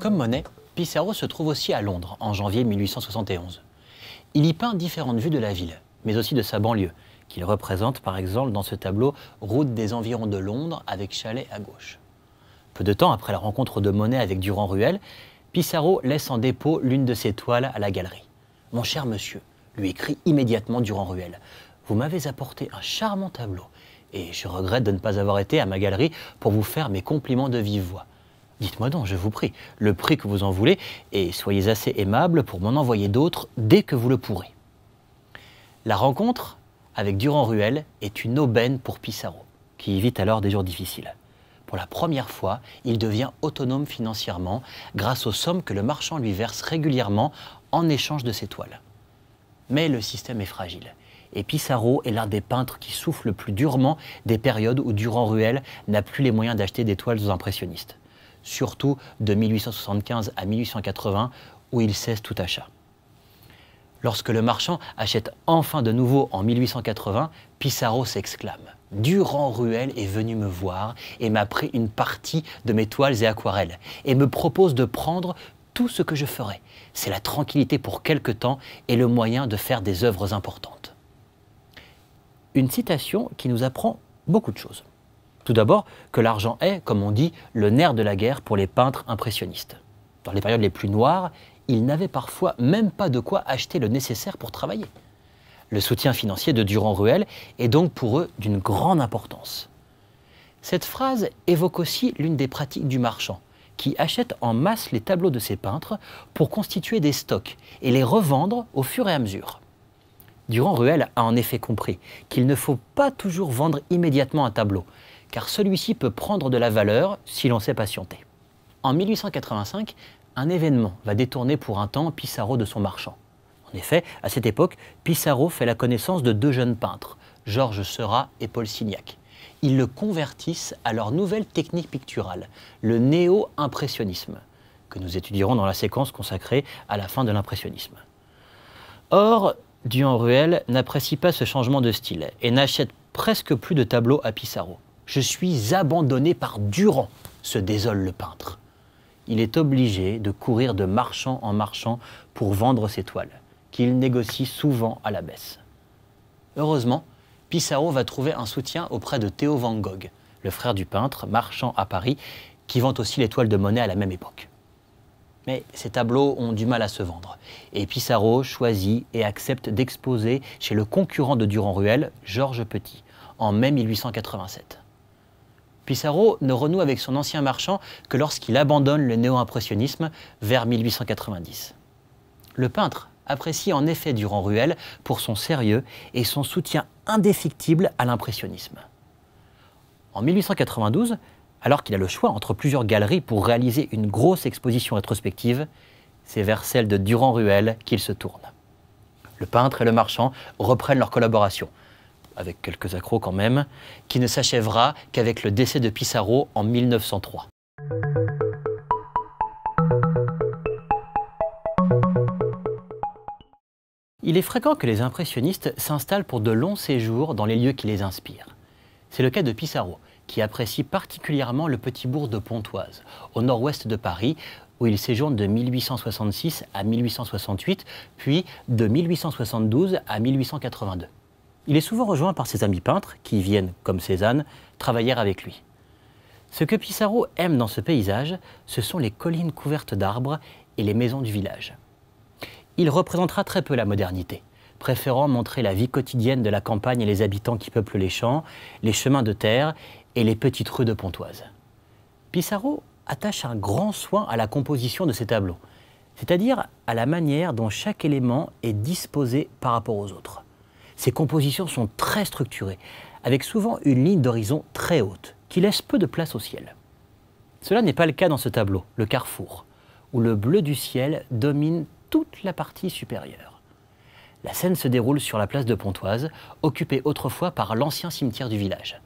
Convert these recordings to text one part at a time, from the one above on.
Comme Monet, Pissarro se trouve aussi à Londres en janvier 1871. Il y peint différentes vues de la ville, mais aussi de sa banlieue, qu'il représente par exemple dans ce tableau Route des environs de Londres avec Chalet à gauche. Peu de temps après la rencontre de Monet avec Durand-Ruel, Pissarro laisse en dépôt l'une de ses toiles à la galerie. Mon cher monsieur, lui écrit immédiatement Durand-Ruel, vous m'avez apporté un charmant tableau et je regrette de ne pas avoir été à ma galerie pour vous faire mes compliments de vive voix. Dites-moi donc, je vous prie, le prix que vous en voulez, et soyez assez aimable pour m'en envoyer d'autres dès que vous le pourrez. La rencontre avec Durand Ruel est une aubaine pour Pissarro, qui évite alors des jours difficiles. Pour la première fois, il devient autonome financièrement grâce aux sommes que le marchand lui verse régulièrement en échange de ses toiles. Mais le système est fragile. Et Pissarro est l'un des peintres qui souffle le plus durement des périodes où Durand Ruel n'a plus les moyens d'acheter des toiles aux impressionnistes surtout de 1875 à 1880, où il cesse tout achat. Lorsque le marchand achète enfin de nouveau en 1880, Pissarro s'exclame Durand Ruel est venu me voir et m'a pris une partie de mes toiles et aquarelles et me propose de prendre tout ce que je ferai. C'est la tranquillité pour quelque temps et le moyen de faire des œuvres importantes. Une citation qui nous apprend beaucoup de choses. Tout d'abord, que l'argent est, comme on dit, le nerf de la guerre pour les peintres impressionnistes. Dans les périodes les plus noires, ils n'avaient parfois même pas de quoi acheter le nécessaire pour travailler. Le soutien financier de Durand-Ruel est donc pour eux d'une grande importance. Cette phrase évoque aussi l'une des pratiques du marchand, qui achète en masse les tableaux de ses peintres pour constituer des stocks et les revendre au fur et à mesure. Durand-Ruel a en effet compris qu'il ne faut pas toujours vendre immédiatement un tableau, car celui-ci peut prendre de la valeur si l'on sait patienter. En 1885, un événement va détourner pour un temps Pissarro de son marchand. En effet, à cette époque, Pissarro fait la connaissance de deux jeunes peintres, Georges Seurat et Paul Signac. Ils le convertissent à leur nouvelle technique picturale, le néo-impressionnisme, que nous étudierons dans la séquence consacrée à la fin de l'impressionnisme. Or, Dion ruel n'apprécie pas ce changement de style et n'achète presque plus de tableaux à Pissarro. Je suis abandonné par Durand, se désole le peintre. Il est obligé de courir de marchand en marchand pour vendre ses toiles, qu'il négocie souvent à la baisse. Heureusement, Pissarro va trouver un soutien auprès de Théo Van Gogh, le frère du peintre, marchand à Paris, qui vend aussi les toiles de monnaie à la même époque. Mais ces tableaux ont du mal à se vendre, et Pissarro choisit et accepte d'exposer chez le concurrent de Durand-Ruel, Georges Petit, en mai 1887. Pissarro ne renoue avec son ancien marchand que lorsqu'il abandonne le néo-impressionnisme vers 1890. Le peintre apprécie en effet Durand Ruel pour son sérieux et son soutien indéfectible à l'impressionnisme. En 1892, alors qu'il a le choix entre plusieurs galeries pour réaliser une grosse exposition rétrospective, c'est vers celle de Durand Ruel qu'il se tourne. Le peintre et le marchand reprennent leur collaboration, avec quelques accros quand même, qui ne s'achèvera qu'avec le décès de Pissarro en 1903. Il est fréquent que les impressionnistes s'installent pour de longs séjours dans les lieux qui les inspirent. C'est le cas de Pissarro, qui apprécie particulièrement le petit bourg de Pontoise, au nord-ouest de Paris, où il séjourne de 1866 à 1868, puis de 1872 à 1882 il est souvent rejoint par ses amis peintres qui viennent, comme Cézanne, travailler avec lui. Ce que Pissarro aime dans ce paysage, ce sont les collines couvertes d'arbres et les maisons du village. Il représentera très peu la modernité, préférant montrer la vie quotidienne de la campagne et les habitants qui peuplent les champs, les chemins de terre et les petites rues de Pontoise. Pissarro attache un grand soin à la composition de ses tableaux, c'est-à-dire à la manière dont chaque élément est disposé par rapport aux autres. Ses compositions sont très structurées, avec souvent une ligne d'horizon très haute, qui laisse peu de place au ciel. Cela n'est pas le cas dans ce tableau, le carrefour, où le bleu du ciel domine toute la partie supérieure. La scène se déroule sur la place de Pontoise, occupée autrefois par l'ancien cimetière du village.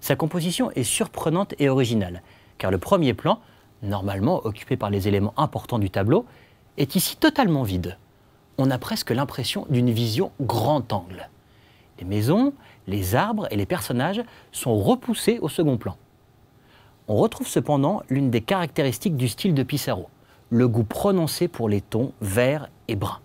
Sa composition est surprenante et originale, car le premier plan, normalement occupé par les éléments importants du tableau, est ici totalement vide on a presque l'impression d'une vision grand angle. Les maisons, les arbres et les personnages sont repoussés au second plan. On retrouve cependant l'une des caractéristiques du style de Pissarro, le goût prononcé pour les tons verts et bruns.